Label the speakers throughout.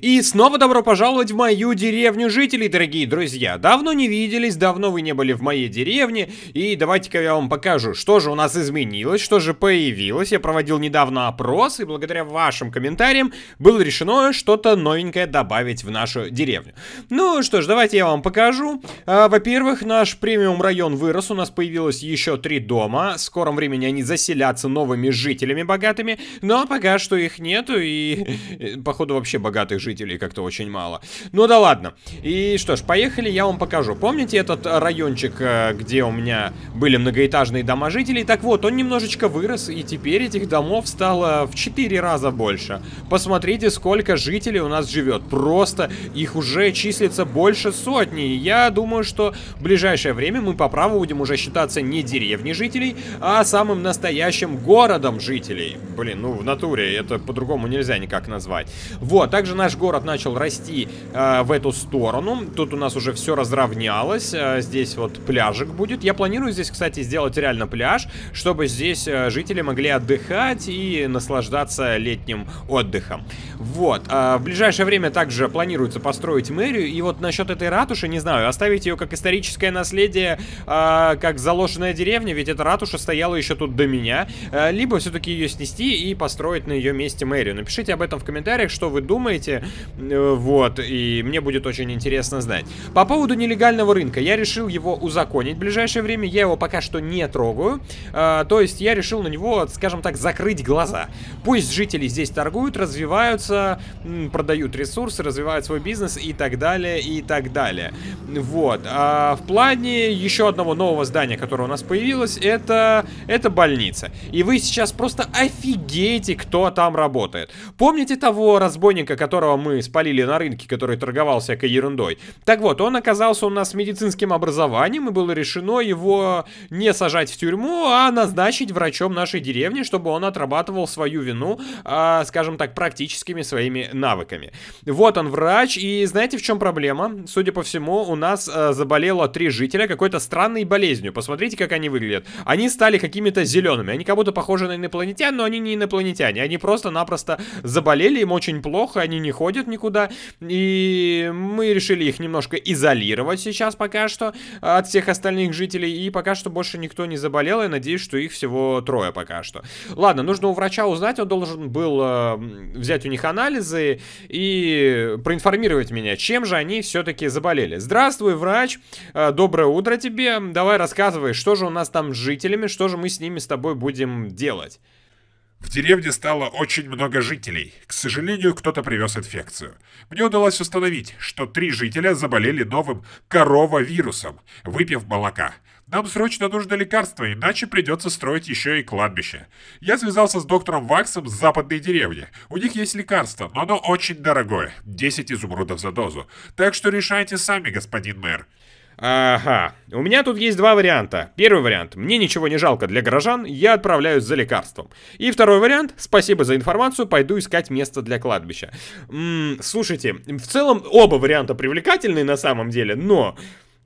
Speaker 1: И снова добро пожаловать в мою деревню жителей, дорогие друзья. Давно не виделись, давно вы не были в моей деревне. И давайте-ка я вам покажу, что же у нас изменилось, что же появилось. Я проводил недавно опрос, и благодаря вашим комментариям было решено что-то новенькое добавить в нашу деревню. Ну что ж, давайте я вам покажу. А, во-первых, наш премиум район вырос, у нас появилось еще три дома. В скором времени они заселятся новыми жителями богатыми, но ну а пока что их нету, и походу вообще богатых жителей как-то очень мало. Ну да ладно. И что ж, поехали, я вам покажу. Помните этот райончик, э, где у меня были многоэтажные дома жителей? Так вот, он немножечко вырос, и теперь этих домов стало в 4 раза больше. Посмотрите, сколько жителей у нас живет. Просто их уже числится больше сотни. я думаю, что в ближайшее время мы по праву будем уже считаться не деревни жителей, а самым настоящим городом жителей. Блин, ну в натуре это по-другому нельзя никак назвать. Вот, также наш наш город начал расти э, в эту сторону. Тут у нас уже все разровнялось. Э, здесь вот пляжик будет. Я планирую здесь, кстати, сделать реально пляж, чтобы здесь э, жители могли отдыхать и наслаждаться летним отдыхом. Вот. Э, в ближайшее время также планируется построить мэрию. И вот насчет этой ратуши, не знаю, оставить ее как историческое наследие, э, как заложенная деревня, ведь эта ратуша стояла еще тут до меня. Э, либо все-таки ее снести и построить на ее месте мэрию. Напишите об этом в комментариях, что вы думаете интернете. Э, вот, и мне будет очень интересно знать. По поводу нелегального рынка. Я решил его узаконить в ближайшее время. Я его пока что не трогаю. Э, то есть я решил на него, скажем так, закрыть глаза. Пусть жители здесь торгуют, развиваются, продают ресурсы, развивают свой бизнес и так далее, и так далее. Вот. А в плане еще одного нового здания, которое у нас появилось, это, это больница. И вы сейчас просто офигеете, кто там работает. Помните того разбойника, который которого мы спалили на рынке, который торговал всякой ерундой. Так вот, он оказался у нас с медицинским образованием, и было решено его не сажать в тюрьму, а назначить врачом нашей деревни, чтобы он отрабатывал свою вину, э, скажем так, практическими своими навыками. Вот он, врач, и знаете, в чем проблема? Судя по всему, у нас э, заболело три жителя какой-то странной болезнью. Посмотрите, как они выглядят. Они стали какими-то зелеными. Они как будто похожи на инопланетян, но они не инопланетяне. Они просто-напросто заболели, им очень плохо, они не ходят никуда. И мы решили их немножко изолировать сейчас пока что э, от всех остальных жителей. И пока что больше никто не заболел. Я надеюсь, что их всего трое пока что. Ладно, нужно у врача узнать. Он должен был э, взять у них анализы и проинформировать меня, чем же они все-таки заболели. Здравствуй, врач. Э, доброе утро тебе. Давай рассказывай, что же у нас там с жителями, что же мы с ними с тобой будем делать. В деревне стало очень много жителей. К сожалению, кто-то привез инфекцию. Мне удалось установить, что три жителя заболели новым коровавирусом, выпив молока. Нам срочно нужно лекарство, иначе придется строить еще и кладбище. Я связался с доктором Ваксом с западной деревни. У них есть лекарство, но оно очень дорогое. 10 изумрудов за дозу. Так что решайте сами, господин мэр. Ага, у меня тут есть два варианта. Первый вариант, мне ничего не жалко для горожан, я отправляюсь за лекарством. И второй вариант, спасибо за информацию, пойду искать место для кладбища. М -м, слушайте, в целом оба варианта привлекательны на самом деле, но...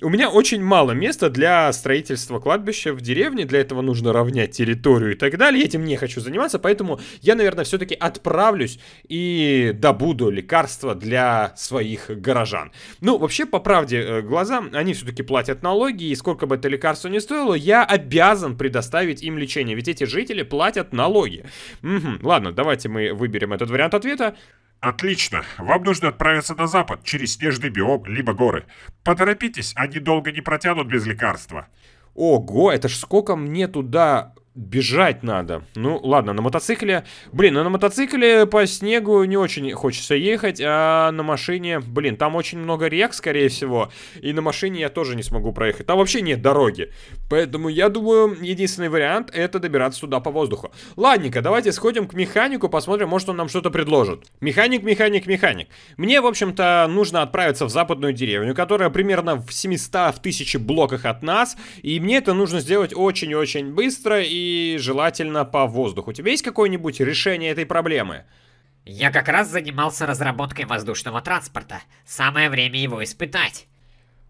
Speaker 1: У меня очень мало места для строительства кладбища в деревне, для этого нужно равнять территорию и так далее. Я этим не хочу заниматься, поэтому я, наверное, все-таки отправлюсь и добуду лекарства для своих горожан. Ну, вообще, по правде э, глазам они все-таки платят налоги, и сколько бы это лекарство ни стоило, я обязан предоставить им лечение, ведь эти жители платят налоги. Угу, ладно, давайте мы выберем этот вариант ответа. «Отлично. Вам нужно отправиться на запад, через снежный биом, либо горы. Поторопитесь, они долго не протянут без лекарства». Ого, это ж сколько мне туда бежать надо. Ну, ладно, на мотоцикле... Блин, ну на мотоцикле по снегу не очень хочется ехать, а на машине... Блин, там очень много рек, скорее всего, и на машине я тоже не смогу проехать. Там вообще нет дороги. Поэтому я думаю, единственный вариант это добираться туда по воздуху. Ладненько, давайте сходим к механику, посмотрим, может он нам что-то предложит. Механик, механик, механик. Мне, в общем-то, нужно отправиться в западную деревню, которая примерно в 700 в 1000 блоках от нас. И мне это нужно сделать очень-очень быстро и желательно по воздуху. У тебя есть какое-нибудь решение этой проблемы? Я как раз занимался разработкой воздушного транспорта. Самое время его испытать.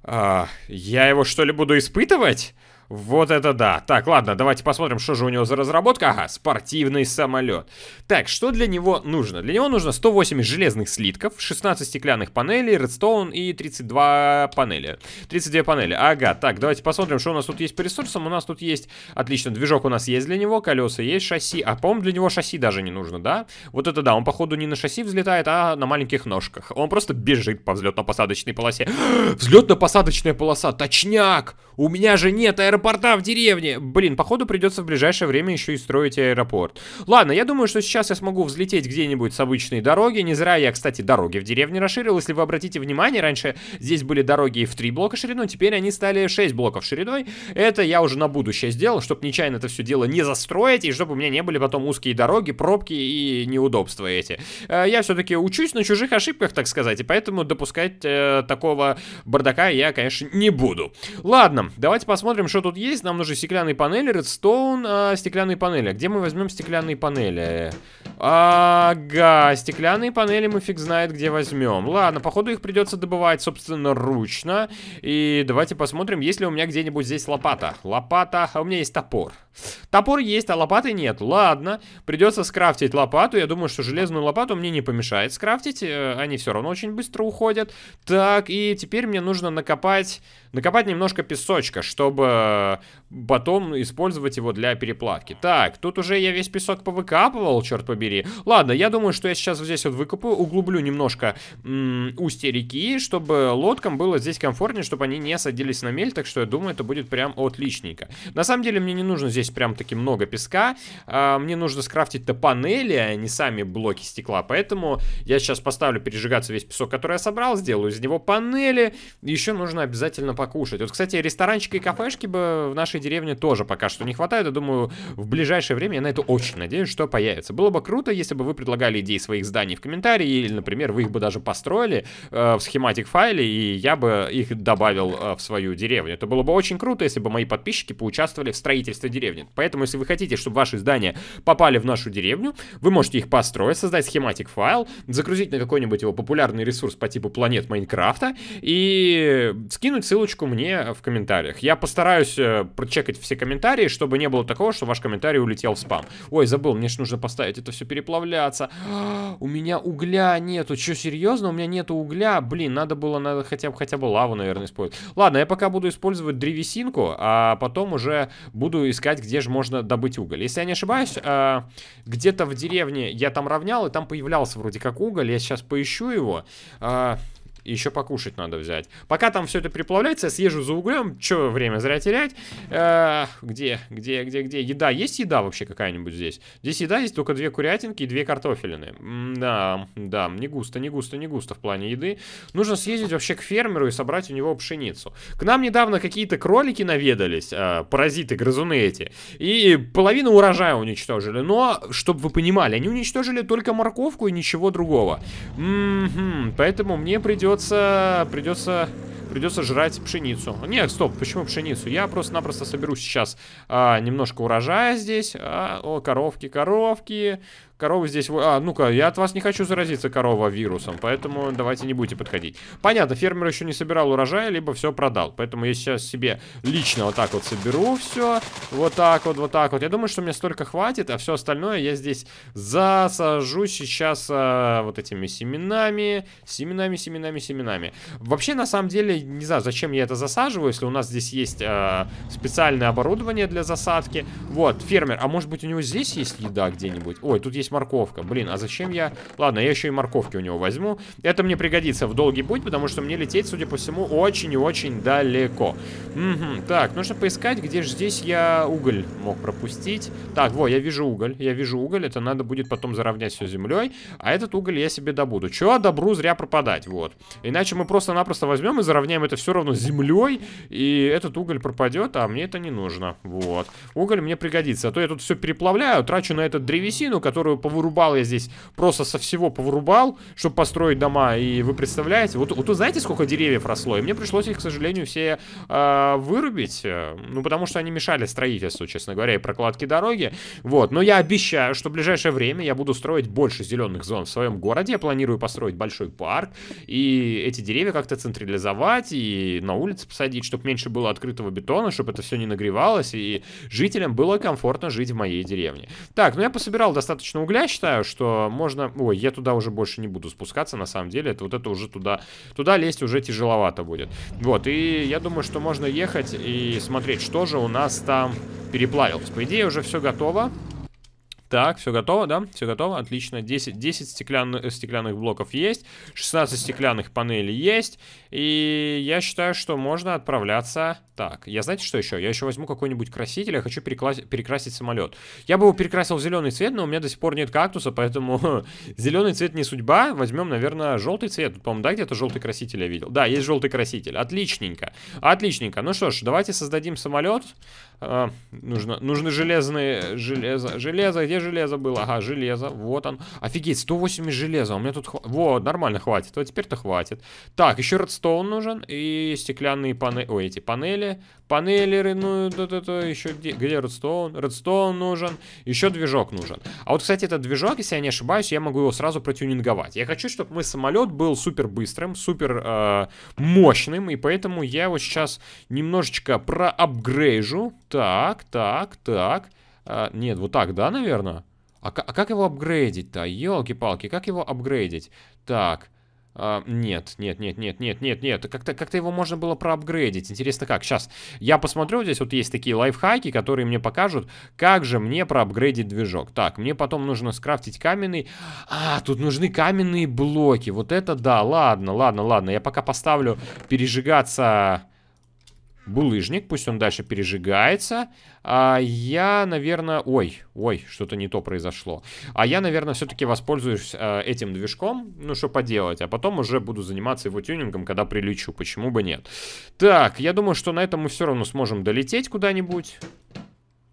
Speaker 1: А, я его что ли буду испытывать? Вот это да. Так, ладно, давайте посмотрим, что же у него за разработка. Ага, спортивный самолет. Так, что для него нужно? Для него нужно 108 железных слитков, 16 стеклянных панелей, редстоун и 32 панели. 32 панели. Ага, так, давайте посмотрим, что у нас тут есть по ресурсам. У нас тут есть, отлично, движок у нас есть для него, колеса есть, шасси. А, по-моему, для него шасси даже не нужно, да? Вот это да, он, походу, не на шасси взлетает, а на маленьких ножках. Он просто бежит по взлетно-посадочной полосе. Взлетно-посадочная полоса, точняк! У меня же нет аэропорта аэропорта в деревне. Блин, походу придется в ближайшее время еще и строить аэропорт. Ладно, я думаю, что сейчас я смогу взлететь где-нибудь с обычной дороги. Не зря я, кстати, дороги в деревне расширил. Если вы обратите внимание, раньше здесь были дороги в 3 блока шириной, теперь они стали 6 блоков шириной. Это я уже на будущее сделал, чтобы нечаянно это все дело не застроить, и чтобы у меня не были потом узкие дороги, пробки и неудобства эти. Э, я все-таки учусь на чужих ошибках, так сказать, и поэтому допускать э, такого бардака я, конечно, не буду. Ладно, давайте посмотрим, что тут тут есть, нам нужны стеклянные панели, редстоун, а, стеклянные панели. А где мы возьмем стеклянные панели? Ага, стеклянные панели мы фиг знает где возьмем. Ладно, походу их придется добывать, собственно, ручно. И давайте посмотрим, есть ли у меня где-нибудь здесь лопата. Лопата, а у меня есть топор. Топор есть, а лопаты нет. Ладно, придется скрафтить лопату. Я думаю, что железную лопату мне не помешает скрафтить. Э, они все равно очень быстро уходят. Так, и теперь мне нужно накопать, накопать немножко песочка, чтобы потом использовать его для переплавки. Так, тут уже я весь песок повыкапывал, черт побери забери. Ладно, я думаю, что я сейчас здесь вот выкопаю, углублю немножко устье реки, чтобы лодкам было здесь комфортнее, чтобы они не садились на мель, так что я думаю, это будет прям отличненько. На самом деле мне не нужно здесь прям таки много песка, а, мне нужно скрафтить-то панели, а не сами блоки стекла, поэтому я сейчас поставлю пережигаться весь песок, который я собрал, сделаю из него панели, еще нужно обязательно покушать. Вот, кстати, ресторанчики и кафешки бы в нашей деревне тоже пока что не хватает, я думаю, в ближайшее время я на это очень надеюсь, что появится. Было бы круто, круто, если бы вы предлагали идеи своих зданий в комментарии, или, например, вы их бы даже построили э, в схематик файле, и я бы их добавил э, в свою деревню. Это было бы очень круто, если бы мои подписчики поучаствовали в строительстве деревни. Поэтому, если вы хотите, чтобы ваши здания попали в нашу деревню, вы можете их построить, создать схематик файл, загрузить на какой-нибудь его популярный ресурс по типу планет Майнкрафта и скинуть ссылочку мне в комментариях. Я постараюсь э, прочекать все комментарии, чтобы не было такого, что ваш комментарий улетел в спам. Ой, забыл, мне же нужно поставить это все переплавляться. У меня угля нету. Че, серьезно? У меня нету угля? Блин, надо было надо хотя бы, хотя бы лаву, наверное, использовать. Ладно, я пока буду использовать древесинку, а потом уже буду искать, где же можно добыть уголь. Если я не ошибаюсь, а, где-то в деревне я там равнял, и там появлялся вроде как уголь. Я сейчас поищу его. А, еще покушать надо взять. Пока там все это переплавляется, я съезжу за углем. Че время зря терять? Э, где? Где? Где? Где? Еда. Есть еда вообще какая-нибудь здесь? Здесь еда есть только две курятинки и две картофелины. да, да. Не густо, не густо, не густо в плане еды. Нужно съездить вообще к фермеру и собрать у него пшеницу. К нам недавно какие-то кролики наведались. Э, паразиты, грызуны эти. И половину урожая уничтожили. Но, чтобы вы понимали, они уничтожили только морковку и ничего другого. М -м -м, поэтому мне придется придется... Придется... Придется жрать пшеницу. Нет, стоп, почему пшеницу? Я просто-напросто соберу сейчас а, немножко урожая здесь. А, о, коровки, коровки. Корова здесь... А, ну-ка, я от вас не хочу заразиться корова вирусом, поэтому давайте не будете подходить. Понятно, фермер еще не собирал урожая, либо все продал. Поэтому я сейчас себе лично вот так вот соберу все. Вот так вот, вот так вот. Я думаю, что мне столько хватит, а все остальное я здесь засажу сейчас а, вот этими семенами. Семенами, семенами, семенами. Вообще, на самом деле, не знаю, зачем я это засаживаю, если у нас здесь есть а, специальное оборудование для засадки. Вот, фермер, а может быть у него здесь есть еда где-нибудь? Ой, тут есть есть морковка. Блин, а зачем я... Ладно, я еще и морковки у него возьму. Это мне пригодится в долгий путь, потому что мне лететь, судя по всему, очень и очень далеко. Угу. Так, нужно поискать, где же здесь я уголь мог пропустить. Так, во, я вижу уголь. Я вижу уголь. Это надо будет потом заровнять все землей. А этот уголь я себе добуду. Чего добру зря пропадать, вот. Иначе мы просто-напросто возьмем и заровняем это все равно землей. И этот уголь пропадет, а мне это не нужно. Вот. Уголь мне пригодится. А то я тут все переплавляю, трачу на этот древесину, которую повырубал я здесь, просто со всего повырубал, чтобы построить дома, и вы представляете, вот, вот знаете, сколько деревьев росло, и мне пришлось их, к сожалению, все э, вырубить, ну, потому что они мешали строительству, честно говоря, и прокладке дороги, вот, но я обещаю, что в ближайшее время я буду строить больше зеленых зон в своем городе, я планирую построить большой парк, и эти деревья как-то централизовать, и на улице посадить, чтобы меньше было открытого бетона, чтобы это все не нагревалось, и жителям было комфортно жить в моей деревне. Так, ну я пособирал достаточно угля считаю, что можно... Ой, я туда уже больше не буду спускаться, на самом деле. Это вот это уже туда... Туда лезть уже тяжеловато будет. Вот, и я думаю, что можно ехать и смотреть, что же у нас там переплавилось. По идее, уже все готово. Так, все готово, да? Все готово, отлично. 10, 10 стеклян, стеклянных блоков есть, 16 стеклянных панелей есть. И я считаю, что можно отправляться... Так, я знаете, что еще? Я еще возьму какой-нибудь краситель, я хочу перекрасить, перекрасить самолет. Я бы его перекрасил в зеленый цвет, но у меня до сих пор нет кактуса, поэтому зеленый цвет не судьба. Возьмем, наверное, желтый цвет. Тут, по-моему, да, где-то желтый краситель я видел? Да, есть желтый краситель. Отличненько. Отличненько. Ну что ж, давайте создадим самолет. А, э, нужно, нужны железные... Железо, железо, где где железо было? Ага, железо, вот он. Офигеть, 180 железа, у меня тут... Вот, нормально, хватит, вот теперь-то хватит. Так, еще редстоун нужен, и стеклянные панели... Ой, эти панели, панелеры, ну, то-то, то-то, еще где, где редстоун? Редстоун нужен, еще движок нужен. А вот, кстати, этот движок, если я не ошибаюсь, я могу его сразу протюнинговать. Я хочу, чтобы мой самолет был супер быстрым, супер э, мощным, и поэтому я его сейчас немножечко проапгрейжу. Так, так, так. А, нет, вот так, да, наверное? А, а как его апгрейдить-то? Елки-палки, как его апгрейдить? Так... Uh, нет, нет, нет, нет, нет, нет, нет. Как-то как его можно было проапгрейдить. Интересно как. Сейчас я посмотрю, здесь вот есть такие лайфхаки, которые мне покажут, как же мне проапгрейдить движок. Так, мне потом нужно скрафтить каменный... А, тут нужны каменные блоки. Вот это да, ладно, ладно, ладно. Я пока поставлю пережигаться булыжник, пусть он дальше пережигается. А я, наверное... Ой, ой, что-то не то произошло. А я, наверное, все-таки воспользуюсь э, этим движком, ну что поделать, а потом уже буду заниматься его тюнингом, когда прилечу, почему бы нет. Так, я думаю, что на этом мы все равно сможем долететь куда-нибудь.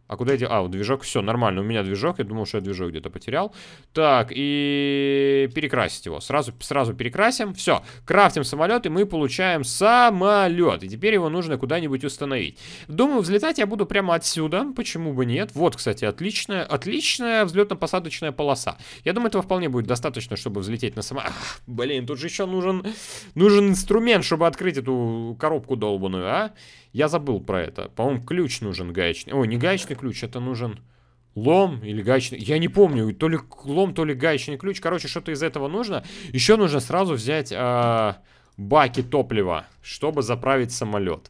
Speaker 1: А куда я А, вот движок, все, нормально, у меня движок, я думал, что я движок где-то потерял. Так, и перекрасить его. Сразу, сразу перекрасим, все. Крафтим самолет, и мы получаем самолет. И теперь его нужно куда-нибудь установить. Думаю, взлетать я буду прямо отсюда, почему бы нет. Вот, кстати, отличная, отличная взлетно-посадочная полоса. Я думаю, этого вполне будет достаточно, чтобы взлететь на самолет. Блин, тут же еще нужен, нужен инструмент, чтобы открыть эту коробку долбанную, а? Я забыл про это. По-моему, ключ нужен гаечный. Ой, не гаечный ключ, это нужен лом или гаечный. Я не помню, то ли лом, то ли гаечный ключ. Короче, что-то из этого нужно. Еще нужно сразу взять э, баки топлива, чтобы заправить самолет.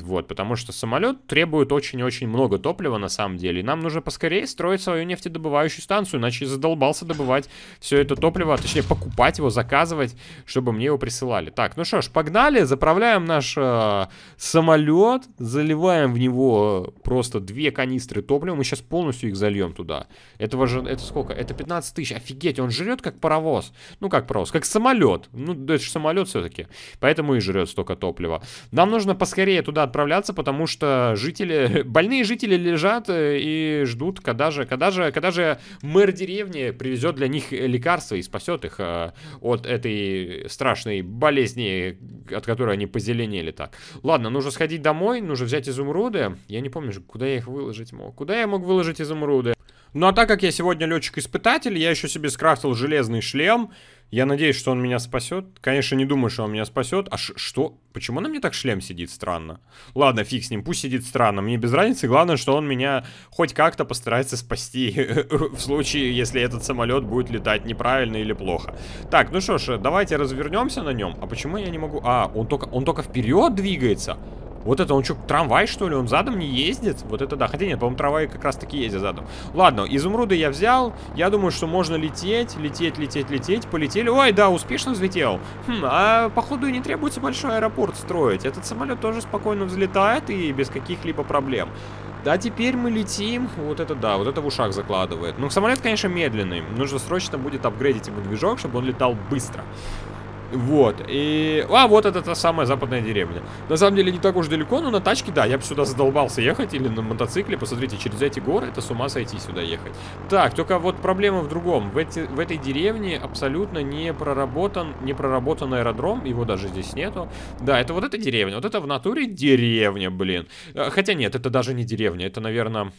Speaker 1: Вот, потому что самолет требует очень-очень много топлива на самом деле. И нам нужно поскорее строить свою нефтедобывающую станцию, иначе задолбался добывать все это топливо, а точнее покупать его, заказывать, чтобы мне его присылали. Так, ну что ж, погнали, заправляем наш э, самолет, заливаем в него просто две канистры топлива, мы сейчас полностью их зальем туда. Этого же, это сколько? Это 15 тысяч, офигеть, он жрет как паровоз. Ну как паровоз, как самолет. Ну это же самолет все-таки, поэтому и жрет столько топлива. Нам нужно поскорее туда туда отправляться, потому что жители, больные жители лежат э, и ждут, когда же, когда же, когда же мэр деревни привезет для них лекарства и спасет их э, от этой страшной болезни, от которой они позеленели так. Ладно, нужно сходить домой, нужно взять изумруды. Я не помню, куда я их выложить мог. Куда я мог выложить изумруды? Ну а так как я сегодня летчик-испытатель, я еще себе скрафтил железный шлем, я надеюсь, что он меня спасет. Конечно, не думаю, что он меня спасет. А что? Почему на мне так шлем сидит странно? Ладно, фиг с ним, пусть сидит странно. Мне без разницы. Главное, что он меня хоть как-то постарается спасти. в случае, если этот самолет будет летать неправильно или плохо. Так, ну что ж, давайте развернемся на нем. А почему я не могу... А, он только, он только вперед двигается. Вот это он что, трамвай что ли? Он задом не ездит? Вот это да. Хотя нет, по-моему, трамвай как раз таки ездит задом. Ладно, изумруды я взял. Я думаю, что можно лететь, лететь, лететь, лететь. Полетели. Ой, да, успешно взлетел. Хм, а походу не требуется большой аэропорт строить. Этот самолет тоже спокойно взлетает и без каких-либо проблем. Да, теперь мы летим. Вот это да, вот это в ушах закладывает. Ну, самолет, конечно, медленный. Нужно срочно будет апгрейдить ему движок, чтобы он летал быстро. Вот, и... А, вот это та самая западная деревня. На самом деле не так уж далеко, но на тачке, да, я бы сюда задолбался ехать, или на мотоцикле, посмотрите, через эти горы, это с ума сойти сюда ехать. Так, только вот проблема в другом. В, эти, в этой деревне абсолютно не проработан, не проработан аэродром, его даже здесь нету. Да, это вот эта деревня, вот это в натуре деревня, блин. Э, хотя нет, это даже не деревня, это, наверное...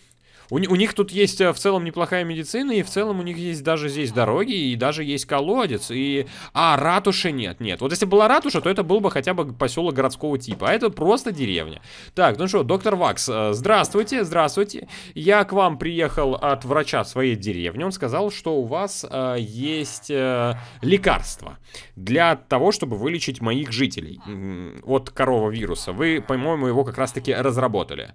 Speaker 1: У, у них тут есть э, в целом неплохая медицина, и в целом у них есть даже здесь дороги, и даже есть колодец, и... А, ратуши нет, нет. Вот если была ратуша, то это был бы хотя бы поселок городского типа, а это просто деревня. Так, ну что, доктор Вакс, э, здравствуйте, здравствуйте. Я к вам приехал от врача своей деревни, он сказал, что у вас э, есть э, лекарство для того, чтобы вылечить моих жителей от коровавируса. Вы, по-моему, его как раз-таки разработали.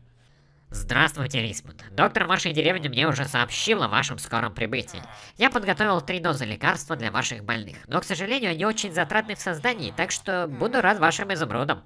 Speaker 1: Здравствуйте, Рисмут. Доктор вашей деревни мне уже сообщил о вашем скором прибытии. Я подготовил три дозы лекарства для ваших больных, но, к сожалению, они очень затратны в создании, так что буду рад вашим изумрудам.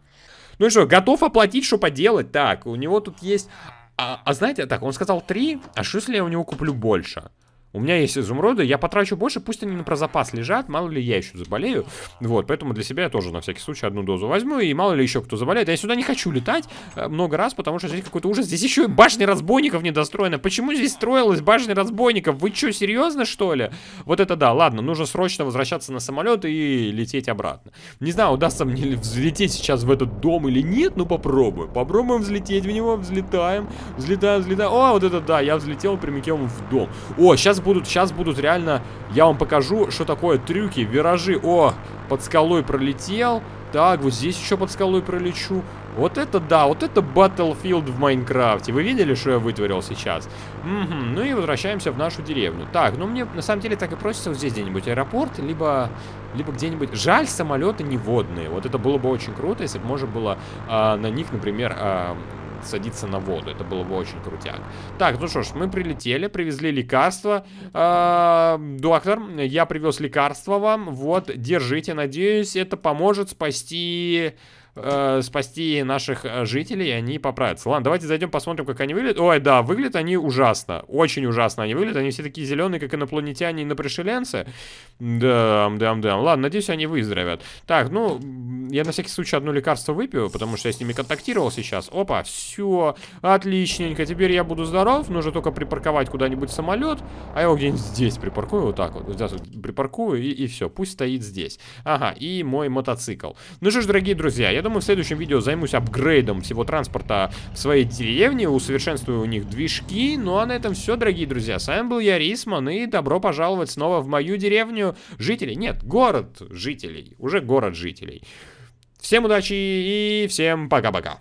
Speaker 1: Ну и что, готов оплатить, что поделать? Так, у него тут есть... А, а знаете, так, он сказал три, а что если я у него куплю больше? У меня есть изумруды, я потрачу больше, пусть они на про запас лежат, мало ли я еще заболею. Вот, поэтому для себя я тоже на всякий случай одну дозу возьму, и мало ли еще кто заболеет. Я сюда не хочу летать э, много раз, потому что здесь какой-то ужас. Здесь еще и башня разбойников недостроена. Почему здесь строилась башня разбойников? Вы что, серьезно, что ли? Вот это да, ладно, нужно срочно возвращаться на самолет и лететь обратно. Не знаю, удастся мне взлететь сейчас в этот дом или нет, но попробуем. Попробуем взлететь в него, взлетаем, взлетаем, взлетаем. О, вот это да, я взлетел прямиком в дом. О, сейчас будут, сейчас будут реально... Я вам покажу, что такое трюки, виражи. О, под скалой пролетел. Так, вот здесь еще под скалой пролечу. Вот это да, вот это Battlefield в Майнкрафте. Вы видели, что я вытворил сейчас? Угу, ну и возвращаемся в нашу деревню. Так, ну мне на самом деле так и просится вот здесь где-нибудь аэропорт, либо, либо где-нибудь... Жаль, самолеты не водные. Вот это было бы очень круто, если бы можно было э, на них, например, э, садиться на воду. Это было бы очень крутяк. Так, ну что ж, мы прилетели, привезли лекарства. А, доктор, я привез лекарства вам. Вот, держите. Надеюсь, это поможет спасти э, спасти наших э, жителей, и они поправятся. Ладно, давайте зайдем, посмотрим, как они выглядят. Ой, да, выглядят они ужасно. Очень ужасно они выглядят. Они все такие зеленые, как инопланетяне и напришеленцы. да, да. дам. Ладно, надеюсь, они выздоровят. Так, ну, я на всякий случай одно лекарство выпью, потому что я с ними контактировал сейчас. Опа, все, отличненько. Теперь я буду здоров. Нужно только припарковать куда-нибудь самолет. А я его где-нибудь здесь припаркую, вот так вот. Вот здесь вот припаркую, и, и все. Пусть стоит здесь. Ага, и мой мотоцикл. Ну что ж, дорогие друзья, я думаю, в следующем видео займусь апгрейдом всего транспорта в своей деревне, усовершенствую у них движки. Ну а на этом все, дорогие друзья. С вами был я, Рисман, и добро пожаловать снова в мою деревню жителей. Нет, город жителей. Уже город жителей. Всем удачи и всем пока-пока.